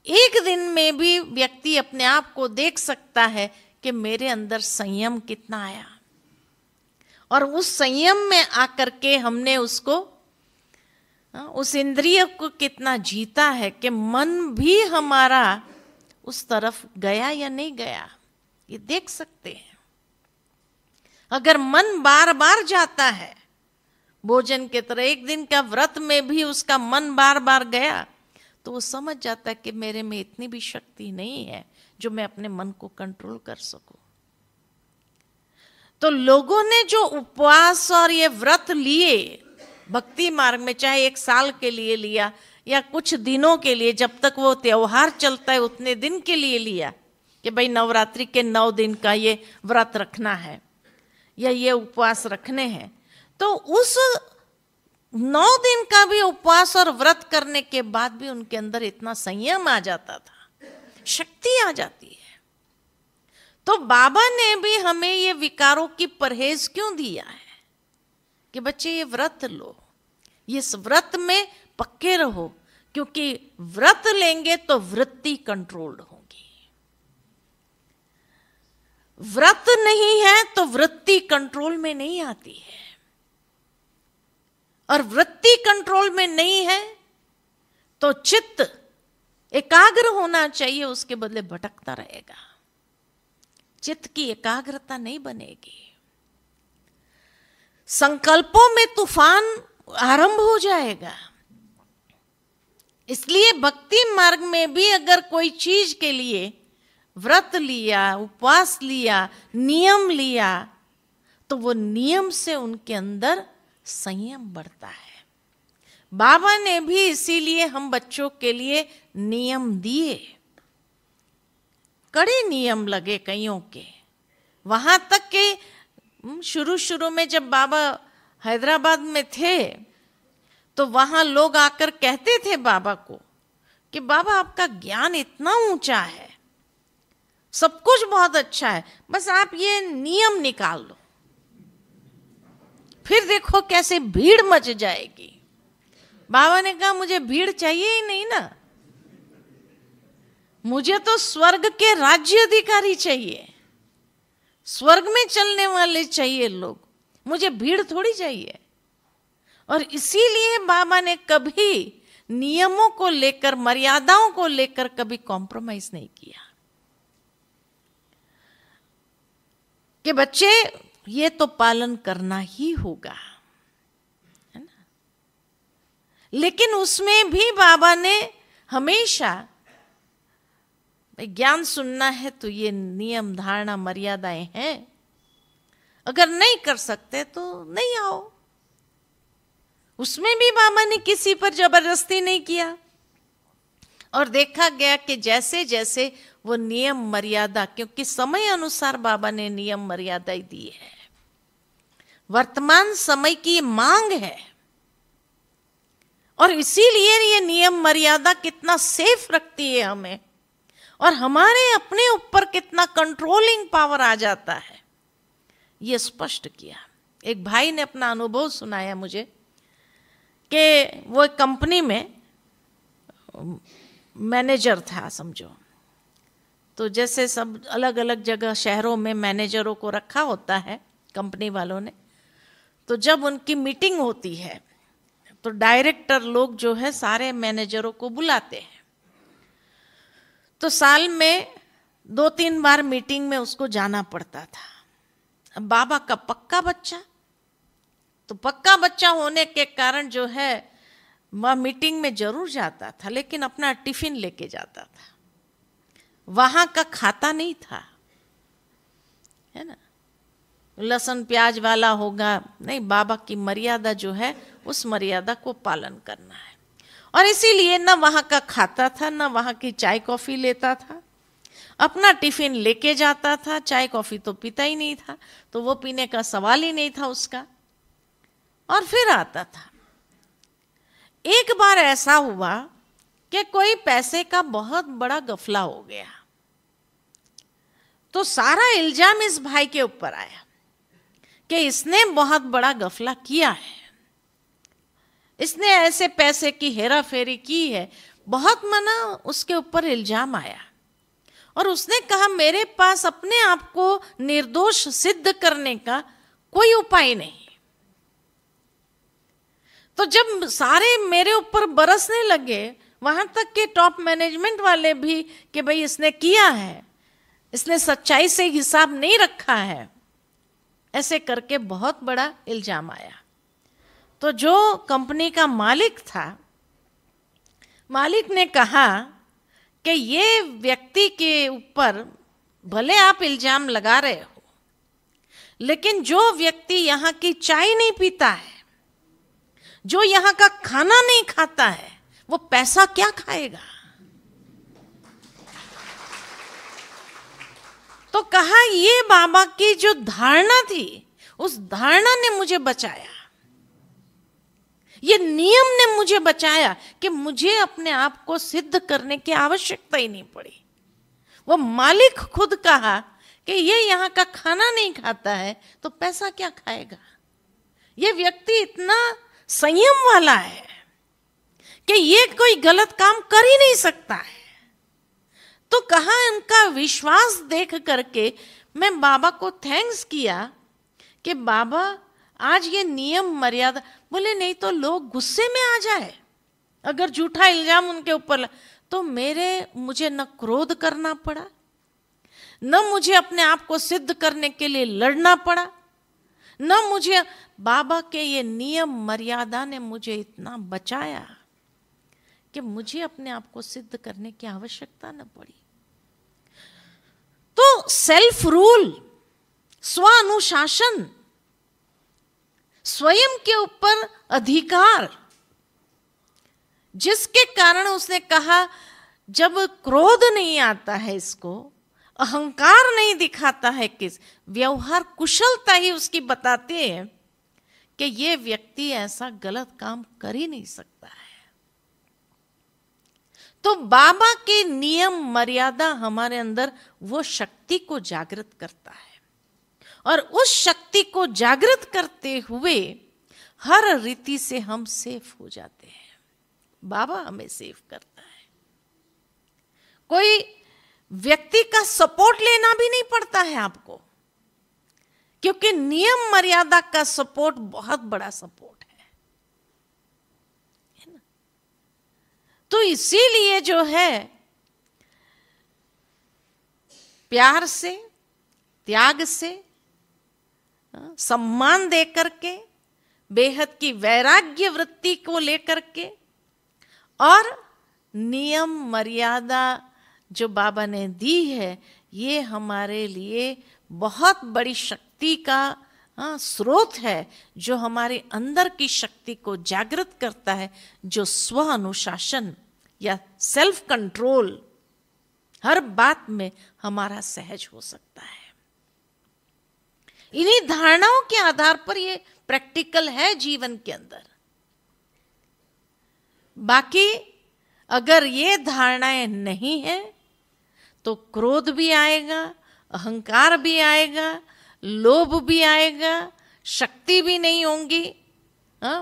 एक दिन में भी व्यक्ति अपने आप को देख सकता है कि मेरे अंदर संयम कितना आया और उस संयम में आकर के हमने उसको हाँ, उस इंद्रिय को कितना जीता है कि मन भी हमारा उस तरफ गया या नहीं गया ये देख सकते हैं अगर मन बार बार जाता है भोजन के तरह एक दिन का व्रत में भी उसका मन बार बार गया तो वो समझ जाता है कि मेरे में इतनी भी शक्ति नहीं है जो मैं अपने मन को कंट्रोल कर सकूं तो लोगों ने जो उपवास और ये व्रत लिए भक्ति मार्ग में चाहे एक साल के लिए लिया या कुछ दिनों के लिए जब तक वो त्यौहार चलता है उतने दिन के लिए लिया कि भाई नवरात्रि के नौ दिन का ये व्रत रखना है या ये उपवास रखने हैं तो उस नौ दिन का भी उपवास और व्रत करने के बाद भी उनके अंदर इतना संयम आ जाता था शक्ति आ जाती है तो बाबा ने भी हमें ये विकारों की परहेज क्यों दिया है कि बच्चे ये व्रत लो इस व्रत में पक्के रहो क्योंकि व्रत लेंगे तो वृत्ति कंट्रोल्ड होगी व्रत नहीं है तो वृत्ति कंट्रोल में नहीं आती है और वृत्ति कंट्रोल में नहीं है तो चित्त एकाग्र होना चाहिए उसके बदले भटकता रहेगा चित्त की एकाग्रता नहीं बनेगी संकल्पों में तूफान आरंभ हो जाएगा इसलिए भक्ति मार्ग में भी अगर कोई चीज के लिए व्रत लिया उपवास लिया नियम लिया तो वो नियम से उनके अंदर संयम बढ़ता है बाबा ने भी इसीलिए हम बच्चों के लिए नियम दिए कड़े नियम लगे कईयों के वहां तक के शुरू शुरू में जब बाबा हैदराबाद में थे तो वहां लोग आकर कहते थे बाबा को कि बाबा आपका ज्ञान इतना ऊंचा है सब कुछ बहुत अच्छा है बस आप ये नियम निकाल लो फिर देखो कैसे भीड़ मच जाएगी बाबा ने कहा मुझे भीड़ चाहिए ही नहीं ना मुझे तो स्वर्ग के राज्य अधिकारी चाहिए स्वर्ग में चलने वाले चाहिए लोग मुझे भीड़ थोड़ी चाहिए और इसीलिए बाबा ने कभी नियमों को लेकर मर्यादाओं को लेकर कभी कॉम्प्रोमाइज नहीं किया कि बच्चे ये तो पालन करना ही होगा है ना लेकिन उसमें भी बाबा ने हमेशा ज्ञान सुनना है तो ये नियम धारणा मर्यादाएं हैं अगर नहीं कर सकते तो नहीं आओ उसमें भी बाबा ने किसी पर जबरदस्ती नहीं किया और देखा गया कि जैसे जैसे वो नियम मर्यादा क्योंकि समय अनुसार बाबा ने नियम मर्यादा ही दी है वर्तमान समय की मांग है और इसीलिए ये नियम मर्यादा कितना सेफ रखती है हमें और हमारे अपने ऊपर कितना कंट्रोलिंग पावर आ जाता है ये स्पष्ट किया एक भाई ने अपना अनुभव सुनाया मुझे कि वो एक कंपनी में मैनेजर था समझो तो जैसे सब अलग अलग जगह शहरों में मैनेजरों को रखा होता है कंपनी वालों ने तो जब उनकी मीटिंग होती है तो डायरेक्टर लोग जो है सारे मैनेजरों को बुलाते हैं तो साल में दो तीन बार मीटिंग में उसको जाना पड़ता था अब बाबा का पक्का बच्चा तो पक्का बच्चा होने के कारण जो है वह मीटिंग में जरूर जाता था लेकिन अपना टिफिन लेके जाता था वहाँ का खाता नहीं था है ना लहसुन प्याज वाला होगा नहीं बाबा की मर्यादा जो है उस मर्यादा को पालन करना है और इसीलिए न वहाँ का खाता था न वहाँ की चाय कॉफ़ी लेता था अपना टिफिन लेके जाता था चाय कॉफ़ी तो पीता ही नहीं था तो वो पीने का सवाल ही नहीं था उसका और फिर आता था एक बार ऐसा हुआ कि कोई पैसे का बहुत बड़ा गफला हो गया तो सारा इल्जाम इस भाई के ऊपर आया कि इसने बहुत बड़ा गफला किया है इसने ऐसे पैसे की हेरा फेरी की है बहुत मना उसके ऊपर इल्जाम आया और उसने कहा मेरे पास अपने आप को निर्दोष सिद्ध करने का कोई उपाय नहीं तो जब सारे मेरे ऊपर बरसने लगे वहां तक के टॉप मैनेजमेंट वाले भी कि भाई इसने किया है इसने सच्चाई से हिसाब नहीं रखा है ऐसे करके बहुत बड़ा इल्जाम आया तो जो कंपनी का मालिक था मालिक ने कहा कि ये व्यक्ति के ऊपर भले आप इल्जाम लगा रहे हो लेकिन जो व्यक्ति यहाँ की चाय नहीं पीता है जो यहां का खाना नहीं खाता है वो पैसा क्या खाएगा तो कहा ये बाबा की जो धारणा थी उस धारणा ने मुझे बचाया ये नियम ने मुझे बचाया कि मुझे अपने आप को सिद्ध करने की आवश्यकता ही नहीं पड़ी वो मालिक खुद कहा कि ये यहां का खाना नहीं खाता है तो पैसा क्या खाएगा ये व्यक्ति इतना संयम वाला है कि ये कोई गलत काम कर ही नहीं सकता है तो कहा इनका विश्वास देख करके मैं बाबा को थैंक्स किया कि बाबा आज ये नियम मर्यादा बोले नहीं तो लोग गुस्से में आ जाए अगर झूठा इल्जाम उनके ऊपर तो मेरे मुझे न क्रोध करना पड़ा न मुझे अपने आप को सिद्ध करने के लिए लड़ना पड़ा न मुझे बाबा के ये नियम मर्यादा ने मुझे इतना बचाया कि मुझे अपने आप को सिद्ध करने की आवश्यकता न पड़ी तो सेल्फ रूल स्व अनुशासन स्वयं के ऊपर अधिकार जिसके कारण उसने कहा जब क्रोध नहीं आता है इसको अहंकार नहीं दिखाता है किस व्यवहार कुशलता ही उसकी बताती है कि ये व्यक्ति ऐसा गलत काम कर ही नहीं सकता है तो बाबा के नियम मर्यादा हमारे अंदर वो शक्ति को जागृत करता है और उस शक्ति को जागृत करते हुए हर रीति से हम सेफ हो जाते हैं बाबा हमें सेफ करता है कोई व्यक्ति का सपोर्ट लेना भी नहीं पड़ता है आपको क्योंकि नियम मर्यादा का सपोर्ट बहुत बड़ा सपोर्ट है ना तो इसीलिए जो है प्यार से त्याग से हाँ, सम्मान दे करके बेहद की वैराग्य वृत्ति को लेकर के और नियम मर्यादा जो बाबा ने दी है ये हमारे लिए बहुत बड़ी शक्ति का स्रोत है जो हमारे अंदर की शक्ति को जागृत करता है जो स्व अनुशासन या सेल्फ कंट्रोल हर बात में हमारा सहज हो सकता है इन्हीं धारणाओं के आधार पर ये प्रैक्टिकल है जीवन के अंदर बाकी अगर ये धारणाएं नहीं है तो क्रोध भी आएगा अहंकार भी आएगा लोभ भी आएगा शक्ति भी नहीं होंगी हा?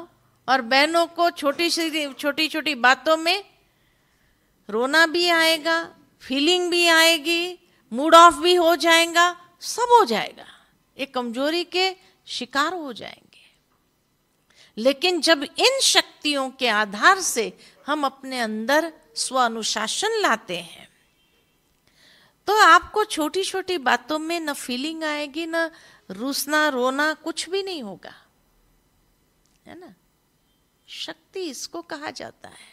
और बहनों को छोटी सी छोटी छोटी बातों में रोना भी आएगा फीलिंग भी आएगी मूड ऑफ भी हो जाएगा सब हो जाएगा ये कमजोरी के शिकार हो जाएंगे लेकिन जब इन शक्तियों के आधार से हम अपने अंदर स्व अनुशासन लाते हैं तो आपको छोटी छोटी बातों में ना फीलिंग आएगी ना रूसना रोना कुछ भी नहीं होगा है ना शक्ति इसको कहा जाता है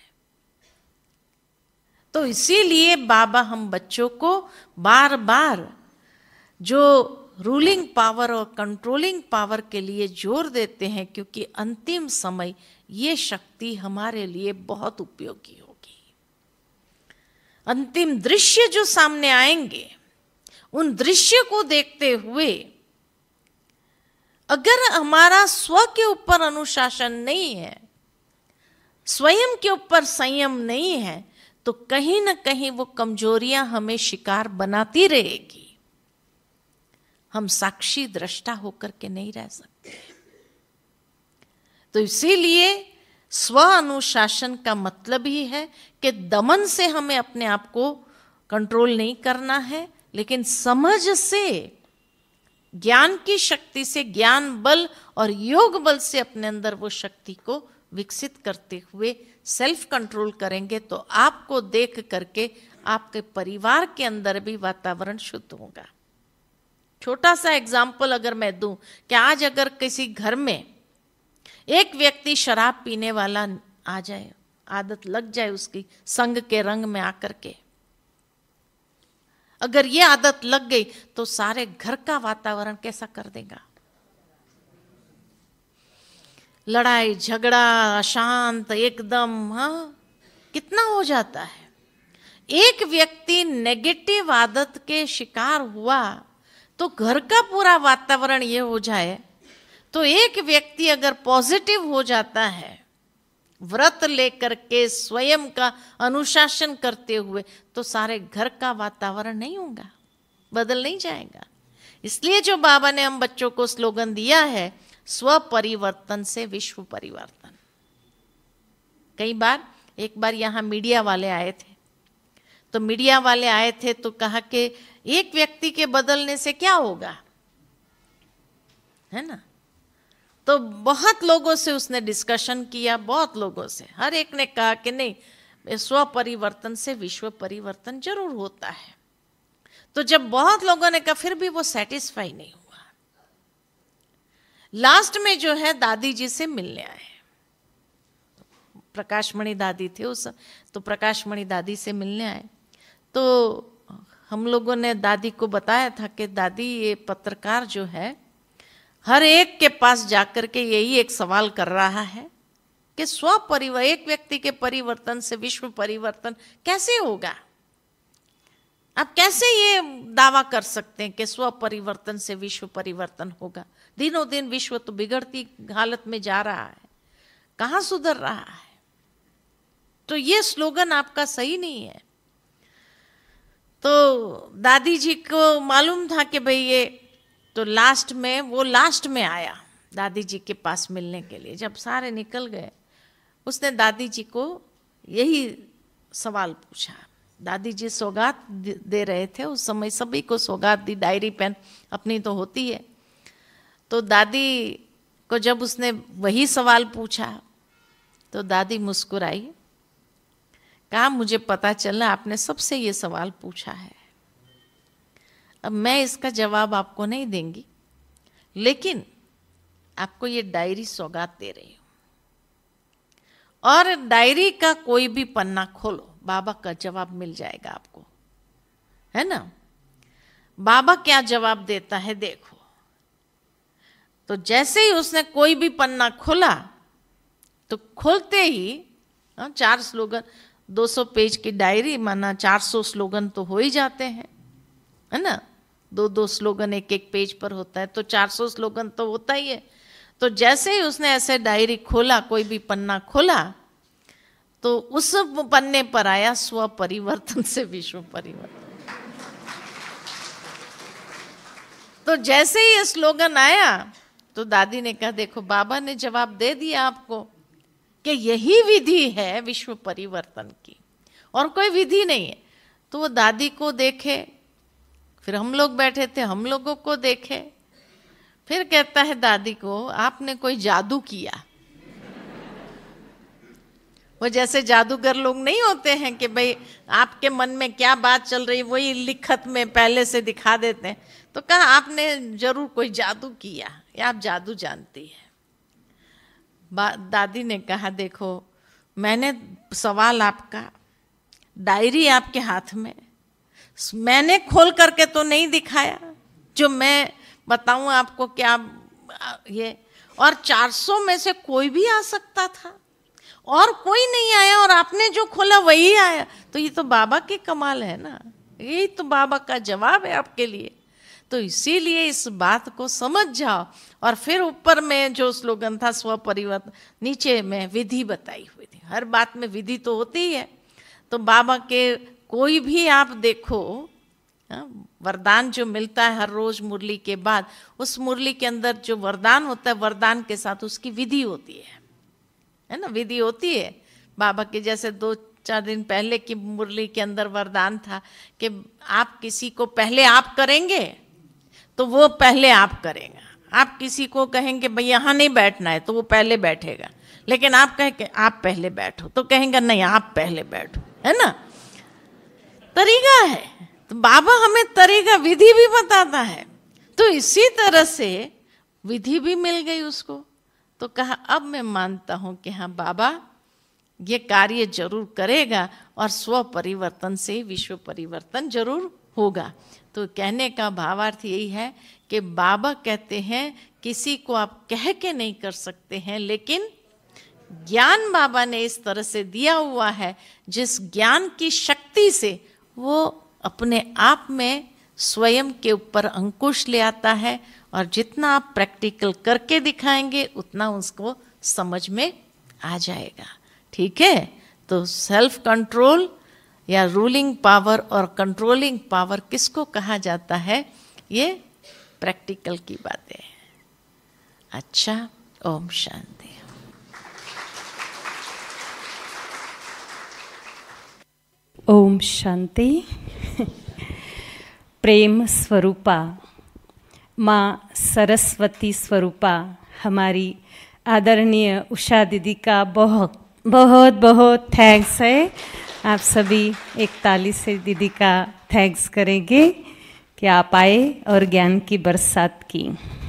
तो इसीलिए बाबा हम बच्चों को बार बार जो रूलिंग पावर और कंट्रोलिंग पावर के लिए जोर देते हैं क्योंकि अंतिम समय ये शक्ति हमारे लिए बहुत उपयोगी हो अंतिम दृश्य जो सामने आएंगे उन दृश्य को देखते हुए अगर हमारा स्व के ऊपर अनुशासन नहीं है स्वयं के ऊपर संयम नहीं है तो कहीं ना कहीं वो कमजोरियां हमें शिकार बनाती रहेगी हम साक्षी दृष्टा होकर के नहीं रह सकते तो इसीलिए स्व अनुशासन का मतलब ही है कि दमन से हमें अपने आप को कंट्रोल नहीं करना है लेकिन समझ से ज्ञान की शक्ति से ज्ञान बल और योग बल से अपने अंदर वो शक्ति को विकसित करते हुए सेल्फ कंट्रोल करेंगे तो आपको देख करके आपके परिवार के अंदर भी वातावरण शुद्ध होगा छोटा सा एग्जाम्पल अगर मैं दूं कि आज अगर किसी घर में एक व्यक्ति शराब पीने वाला आ जाए आदत लग जाए उसकी संग के रंग में आकर के अगर ये आदत लग गई तो सारे घर का वातावरण कैसा कर देगा लड़ाई झगड़ा शांत एकदम हाँ कितना हो जाता है एक व्यक्ति नेगेटिव आदत के शिकार हुआ तो घर का पूरा वातावरण ये हो जाए तो एक व्यक्ति अगर पॉजिटिव हो जाता है व्रत लेकर के स्वयं का अनुशासन करते हुए तो सारे घर का वातावरण नहीं होगा बदल नहीं जाएगा इसलिए जो बाबा ने हम बच्चों को स्लोगन दिया है स्व परिवर्तन से विश्व परिवर्तन कई बार एक बार यहां मीडिया वाले आए थे तो मीडिया वाले आए थे तो कहा कि एक व्यक्ति के बदलने से क्या होगा है ना तो बहुत लोगों से उसने डिस्कशन किया बहुत लोगों से हर एक ने कहा कि नहीं स्व परिवर्तन से विश्व परिवर्तन जरूर होता है तो जब बहुत लोगों ने कहा फिर भी वो सेटिस्फाई नहीं हुआ लास्ट में जो है दादी जी से मिलने आए प्रकाशमणि दादी थे उस तो प्रकाशमणि दादी से मिलने आए तो हम लोगों ने दादी को बताया था कि दादी ये पत्रकार जो है हर एक के पास जाकर के यही एक सवाल कर रहा है कि परिवर्तन एक व्यक्ति के परिवर्तन से विश्व परिवर्तन कैसे होगा आप कैसे ये दावा कर सकते हैं कि स्व परिवर्तन से विश्व परिवर्तन होगा दिनों दिन विश्व तो बिगड़ती हालत में जा रहा है कहां सुधर रहा है तो ये स्लोगन आपका सही नहीं है तो दादी जी को मालूम था कि भाई ये तो लास्ट में वो लास्ट में आया दादी जी के पास मिलने के लिए जब सारे निकल गए उसने दादी जी को यही सवाल पूछा दादी जी सौगात दे रहे थे उस समय सभी को सौगात दी डायरी पेन अपनी तो होती है तो दादी को जब उसने वही सवाल पूछा तो दादी मुस्कुराई कहा मुझे पता चला आपने सबसे ये सवाल पूछा है अब मैं इसका जवाब आपको नहीं देंगी लेकिन आपको ये डायरी सौगात दे रही हूं और डायरी का कोई भी पन्ना खोलो बाबा का जवाब मिल जाएगा आपको है ना बाबा क्या जवाब देता है देखो तो जैसे ही उसने कोई भी पन्ना खोला तो खोलते ही चार स्लोगन 200 पेज की डायरी माना 400 स्लोगन तो हो ही जाते हैं है ना दो दो स्लोगन एक एक पेज पर होता है तो 400 स्लोगन तो होता ही है तो जैसे ही उसने ऐसे डायरी खोला कोई भी पन्ना खोला तो उस पन्ने पर आया स्व परिवर्तन से विश्व परिवर्तन तो जैसे ही ये स्लोगन आया तो दादी ने कहा देखो बाबा ने जवाब दे दिया आपको कि यही विधि है विश्व परिवर्तन की और कोई विधि नहीं है तो वो दादी को देखे फिर हम लोग बैठे थे हम लोगों को देखे फिर कहता है दादी को आपने कोई जादू किया वो जैसे जादूगर लोग नहीं होते हैं कि भाई आपके मन में क्या बात चल रही वही लिखत में पहले से दिखा देते हैं तो कहा आपने जरूर कोई जादू किया या आप जादू जानती है दादी ने कहा देखो मैंने सवाल आपका डायरी आपके हाथ में मैंने खोल करके तो नहीं दिखाया जो मैं बताऊं आपको क्या ये और 400 में से कोई भी आ सकता था और कोई नहीं आया और आपने जो खोला वही आया तो ये तो बाबा की कमाल है ना यही तो बाबा का जवाब है आपके लिए तो इसीलिए इस बात को समझ जाओ और फिर ऊपर में जो स्लोगन था स्वपरिवर्तन नीचे में विधि बताई हुई थी हर बात में विधि तो होती ही है तो बाबा के कोई भी आप देखो हाँ, वरदान जो मिलता है हर रोज मुरली के बाद उस मुरली के अंदर जो वरदान होता है वरदान के साथ उसकी विधि होती है है ना विधि होती है बाबा के जैसे दो चार दिन पहले की मुरली के अंदर वरदान था कि आप किसी को पहले आप करेंगे तो वो पहले आप करेंगे आप किसी को कहेंगे भाई यहाँ नहीं बैठना है तो वो पहले बैठेगा लेकिन आप कहें आप पहले बैठो तो कहेंगे नहीं आप पहले बैठो है ना तरीका है तो बाबा हमें तरीका विधि भी बताता है तो इसी तरह से विधि भी मिल गई उसको तो कहा अब मैं मानता हूं कि हाँ बाबा ये कार्य जरूर करेगा और स्व परिवर्तन से विश्व परिवर्तन जरूर होगा तो कहने का भावार्थ यही है कि बाबा कहते हैं किसी को आप कह के नहीं कर सकते हैं लेकिन ज्ञान बाबा ने इस तरह से दिया हुआ है जिस ज्ञान की शक्ति से वो अपने आप में स्वयं के ऊपर अंकुश ले आता है और जितना आप प्रैक्टिकल करके दिखाएंगे उतना उसको समझ में आ जाएगा ठीक है तो सेल्फ कंट्रोल या रूलिंग पावर और कंट्रोलिंग पावर किसको कहा जाता है ये प्रैक्टिकल की बातें अच्छा ओम शांति ओम शांति प्रेम स्वरूपा माँ सरस्वती स्वरूपा हमारी आदरणीय उषा दीदी का बहुत बहुत बहुत थैंक्स है आप सभी एक ताली से दीदी का थैंक्स करेंगे कि आप आए और ज्ञान की बरसात की